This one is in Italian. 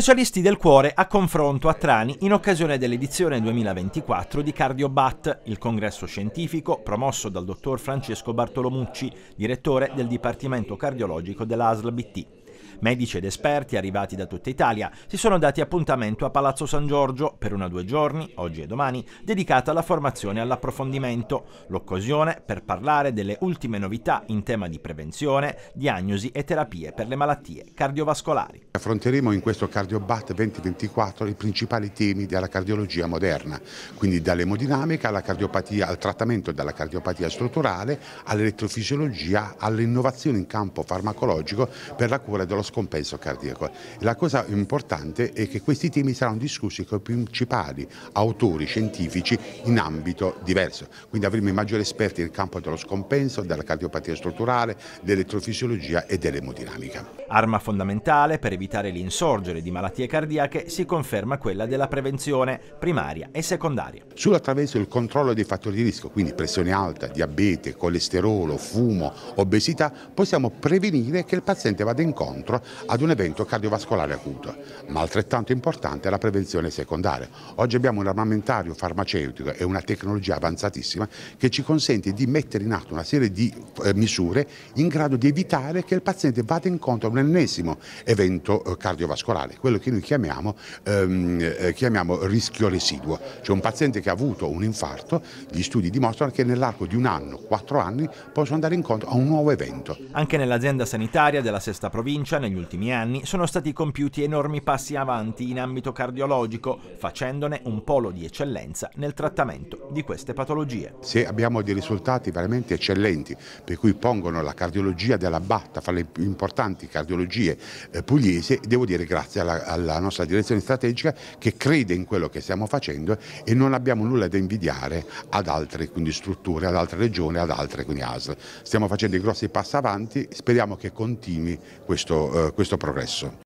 specialisti del cuore a confronto a Trani in occasione dell'edizione 2024 di CardioBat, il congresso scientifico promosso dal dottor Francesco Bartolomucci, direttore del Dipartimento Cardiologico dell'ASL BT. Medici ed esperti arrivati da tutta Italia si sono dati appuntamento a Palazzo San Giorgio per una o due giorni, oggi e domani, dedicata alla formazione e all'approfondimento, l'occasione per parlare delle ultime novità in tema di prevenzione, diagnosi e terapie per le malattie cardiovascolari. Affronteremo in questo CardioBat 2024 i principali temi della cardiologia moderna, quindi dall'emodinamica alla cardiopatia, al trattamento della cardiopatia strutturale, all'elettrofisiologia, all'innovazione in campo farmacologico per la cura dello lo scompenso cardiaco. La cosa importante è che questi temi saranno discussi con i principali autori scientifici in ambito diverso, quindi avremo i maggiori esperti nel campo dello scompenso, della cardiopatia strutturale, dell'elettrofisiologia e dell'emodinamica. Arma fondamentale per evitare l'insorgere di malattie cardiache si conferma quella della prevenzione primaria e secondaria. Solo attraverso il controllo dei fattori di rischio, quindi pressione alta, diabete, colesterolo, fumo, obesità, possiamo prevenire che il paziente vada incontro incontro ad un evento cardiovascolare acuto, ma altrettanto importante è la prevenzione secondaria. Oggi abbiamo un armamentario farmaceutico e una tecnologia avanzatissima che ci consente di mettere in atto una serie di eh, misure in grado di evitare che il paziente vada incontro a un ennesimo evento eh, cardiovascolare, quello che noi chiamiamo, ehm, eh, chiamiamo rischio residuo, cioè un paziente che ha avuto un infarto, gli studi dimostrano che nell'arco di un anno, quattro anni, possono andare incontro a un nuovo evento. Anche nell'azienda sanitaria della sesta provincia negli ultimi anni sono stati compiuti enormi passi avanti in ambito cardiologico, facendone un polo di eccellenza nel trattamento di queste patologie. Se abbiamo dei risultati veramente eccellenti, per cui pongono la cardiologia della Batta fra le più importanti cardiologie eh, pugliese, devo dire grazie alla, alla nostra direzione strategica che crede in quello che stiamo facendo e non abbiamo nulla da invidiare ad altre quindi, strutture, ad altre regioni, ad altre quindi ASL. Stiamo facendo dei grossi passi avanti, speriamo che continui questo eh, questo, progresso.